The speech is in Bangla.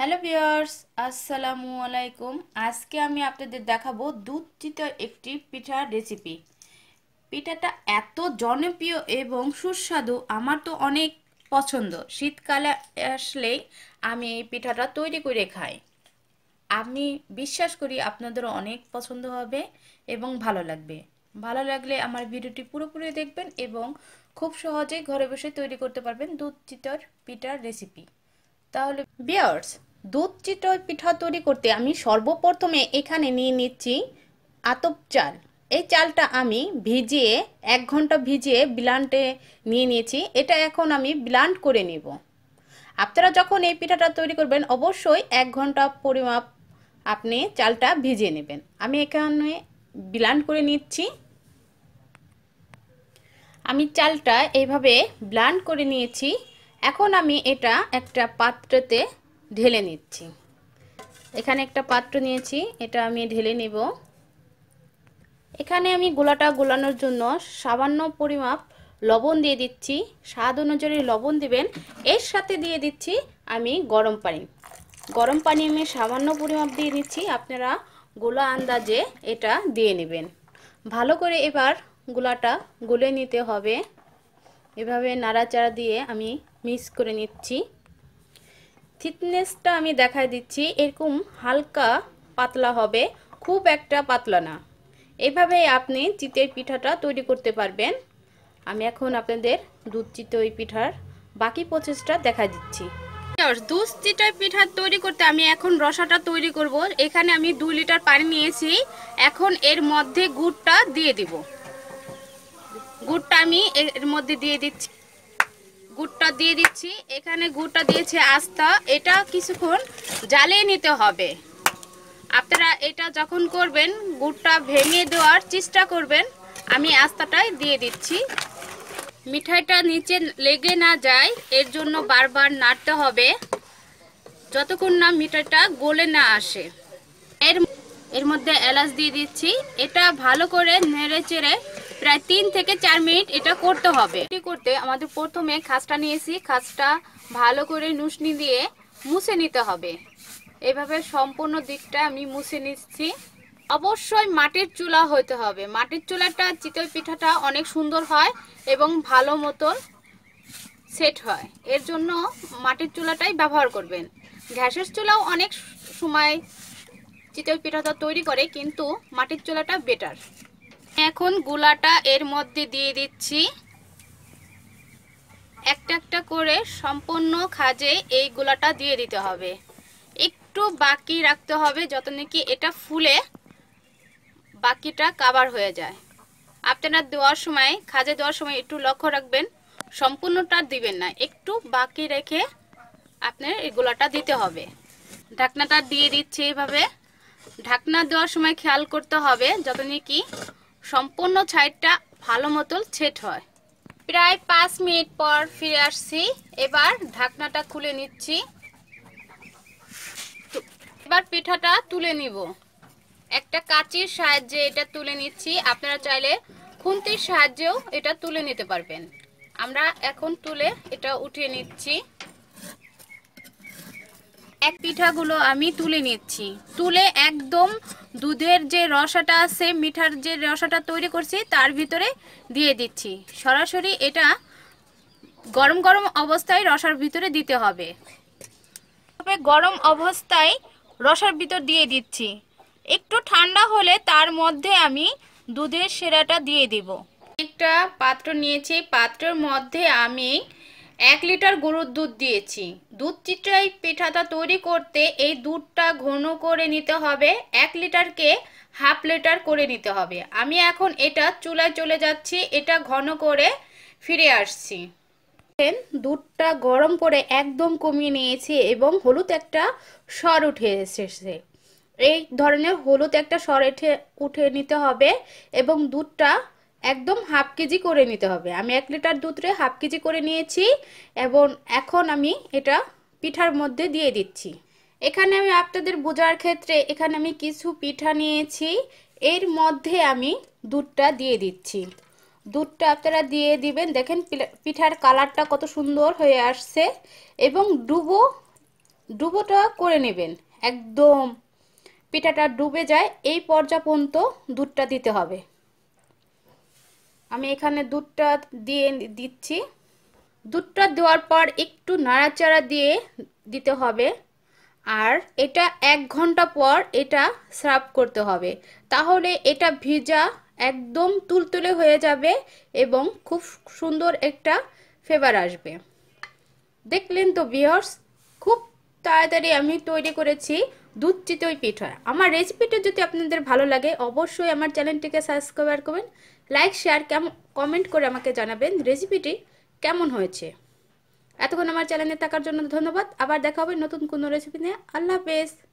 হ্যালো ভিউয়ার্স আসসালামু আলাইকুম আজকে আমি আপনাদের দেখাবো দুধ চিত একটি পিঠার রেসিপি পিঠাটা এত জনপ্রিয় এবং সুস্বাদু আমার তো অনেক পছন্দ শীতকালে আসলেই আমি এই পিঠাটা তৈরি করে খাই আমি বিশ্বাস করি আপনাদের অনেক পছন্দ হবে এবং ভালো লাগবে ভালো লাগলে আমার ভিডিওটি পুরোপুরি দেখবেন এবং খুব সহজেই ঘরে বসে তৈরি করতে পারবেন দুধ চিতর পিঠার রেসিপি তাহলে বিয়ার্স দুধ চিত্র পিঠা তৈরি করতে আমি সর্বপ্রথমে এখানে নিয়ে নিচ্ছি আতপ চাল এই চালটা আমি ভিজিয়ে এক ঘন্টা ভিজিয়ে ব্লান্টে নিয়ে নিয়েছি এটা এখন আমি ব্লান্ট করে নিব আপনারা যখন এই পিঠাটা তৈরি করবেন অবশ্যই এক ঘন্টা পরিমাপ আপনি চালটা ভিজিয়ে নেবেন আমি এখানে ব্লান্ট করে নিচ্ছি আমি চালটা এইভাবে ব্লান্ট করে নিয়েছি এখন আমি এটা একটা পাত্রেতে ঢেলে নিচ্ছি এখানে একটা পাত্র নিয়েছি এটা আমি ঢেলে নেব এখানে আমি গোলাটা গোলানোর জন্য সামান্য পরিমাপ লবণ দিয়ে দিচ্ছি স্বাদ অনুযায়ী লবণ দিবেন এর সাথে দিয়ে দিচ্ছি আমি গরম পানি গরম পানি আমি সামান্য পরিমাপ দিয়ে দিচ্ছি আপনারা গোলা আন্দাজে এটা দিয়ে নেবেন ভালো করে এবার গোলাটা গুলে নিতে হবে এভাবে নাড়াচাড়া দিয়ে আমি মিক্স করে নিচ্ছি থিকনেসটা আমি দেখায় দিচ্ছি এরকম হালকা পাতলা হবে খুব একটা পাতলা না এভাবেই আপনি চিতের পিঠাটা তৈরি করতে পারবেন আমি এখন আপনাদের দুধ চিতই পিঠার বাকি প্রচেষ্টা দেখা দিচ্ছি দুধ চিতই পিঠা তৈরি করতে আমি এখন রসাটা তৈরি করব এখানে আমি দুই লিটার পানি নিয়েছি এখন এর মধ্যে গুড়টা দিয়ে দিব গুড়টা আমি এর মধ্যে দিয়ে দিচ্ছি গুড়টা দিয়ে দিচ্ছি এখানে গুড়টা দিয়েছে আস্তা এটা কিছুক্ষণ জ্বালিয়ে নিতে হবে আপনারা এটা যখন করবেন গুড়টা ভেঙে দেওয়ার চেষ্টা করবেন আমি আস্তাটাই দিয়ে দিচ্ছি মিঠাইটা নিচে লেগে না যায় এর জন্য বারবার নাড়তে হবে যতক্ষণ না মিঠাইটা গলে না আসে এর এর মধ্যে এলাচ দিয়ে দিচ্ছি এটা ভালো করে নেড়ে চেড়ে প্রায় তিন থেকে চার মিনিট এটা করতে হবে এটি করতে আমাদের প্রথমে খাসটা নিয়েছি খাসটা ভালো করে নুসনি দিয়ে মুছে নিতে হবে এভাবে সম্পূর্ণ দিকটা আমি মুছে নিচ্ছি অবশ্যই মাটির চুলা হতে হবে মাটির চুলাটা চিতল পিঠাটা অনেক সুন্দর হয় এবং ভালো মতন সেট হয় এর জন্য মাটির চুলাটাই ব্যবহার করবেন গ্যাসের চুলাও অনেক সময় চিতল পিঠাটা তৈরি করে কিন্তু মাটির চুলাটা বেটার এখন গুলাটা এর মধ্যে দিয়ে দিচ্ছি একটা একটা করে সম্পূর্ণ খাজে এই গুলাটা দিয়ে দিতে হবে একটু বাকি রাখতে হবে যত নাকি এটা ফুলে বাকিটা কাবার হয়ে যায় আপনারা দেওয়ার সময় খাজে দেওয়ার সময় একটু লক্ষ্য রাখবেন সম্পূর্ণটা দিবেন না একটু বাকি রেখে আপনার এই গোলাটা দিতে হবে ঢাকনাটা দিয়ে দিচ্ছি এইভাবে ঢাকনা দেওয়ার সময় খেয়াল করতে হবে যত নাকি সম্পূর্ণ ছাইটটা ভালো মতো ছেট হয় প্রায় পাঁচ মিনিট পর ফিরে আসছি এবার ঢাকনাটা খুলে নিচ্ছি এবার পিঠাটা তুলে নিব একটা কাঁচির সাহায্যে এটা তুলে নিচ্ছি আপনারা চাইলে খুন্তির সাহায্যেও এটা তুলে নিতে পারবেন আমরা এখন তুলে এটা উঠিয়ে নিচ্ছি এক পিঠাগুলো আমি তুলে নিচ্ছি তুলে একদম দুধের যে রসাটা আছে মিঠার যে রসাটা তৈরি করছি তার ভিতরে দিয়ে দিচ্ছি সরাসরি এটা গরম গরম অবস্থায় রসার ভিতরে দিতে হবে তবে গরম অবস্থায় রসার ভিতর দিয়ে দিচ্ছি একটু ঠান্ডা হলে তার মধ্যে আমি দুধের সেরাটা দিয়ে দিব একটা পাত্র নিয়েছি পাত্রের মধ্যে আমি এক লিটার গরুর দুধ দিয়েছি দুধ চিটাই পিঠাটা তৈরি করতে এই দুধটা ঘন করে নিতে হবে এক লিটারকে হাফ লিটার করে নিতে হবে আমি এখন এটা চুলায় চলে যাচ্ছি এটা ঘন করে ফিরে আসছি দুধটা গরম করে একদম কমিয়ে নিয়েছি এবং হলুদ একটা সর উঠে এসেছে এই ধরনের হলুদ একটা সর উঠে উঠে নিতে হবে এবং দুধটা একদম হাফ কেজি করে নিতে হবে আমি এক লিটার দুধরে হাফ কেজি করে নিয়েছি এবং এখন আমি এটা পিঠার মধ্যে দিয়ে দিচ্ছি এখানে আমি আপনাদের বোঝার ক্ষেত্রে এখানে আমি কিছু পিঠা নিয়েছি এর মধ্যে আমি দুধটা দিয়ে দিচ্ছি দুধটা আপনারা দিয়ে দিবেন দেখেন পিঠার কালারটা কত সুন্দর হয়ে আসছে এবং ডুবো ডুবোটা করে নেবেন একদম পিঠাটা ডুবে যায় এই পর্যা পর্যন্ত দুধটা দিতে হবে আমি এখানে দুধটা দিয়ে দিচ্ছি দুধটা দেওয়ার পর একটু নাড়াচাড়া দিয়ে দিতে হবে আর এটা এক ঘন্টা পর এটা স্রাব করতে হবে তাহলে এটা ভিজা একদম তুলতুলে হয়ে যাবে এবং খুব সুন্দর একটা ফেভার আসবে দেখলেন তো বিয়ার্স খুব তাড়াতাড়ি আমি তৈরি করেছি দুধ চিতই পিঠা আমার রেসিপিটা যদি আপনাদের ভালো লাগে অবশ্যই আমার চ্যানেলটিকে সাবস্ক্রাইব করবেন লাইক শেয়ার কেমন কমেন্ট করে আমাকে জানাবেন রেসিপিটি কেমন হয়েছে এতক্ষণ আমার চ্যানেলে থাকার জন্য ধন্যবাদ আবার দেখা হবে নতুন কোনো রেসিপি নিয়ে আল্লাহ হাফেজ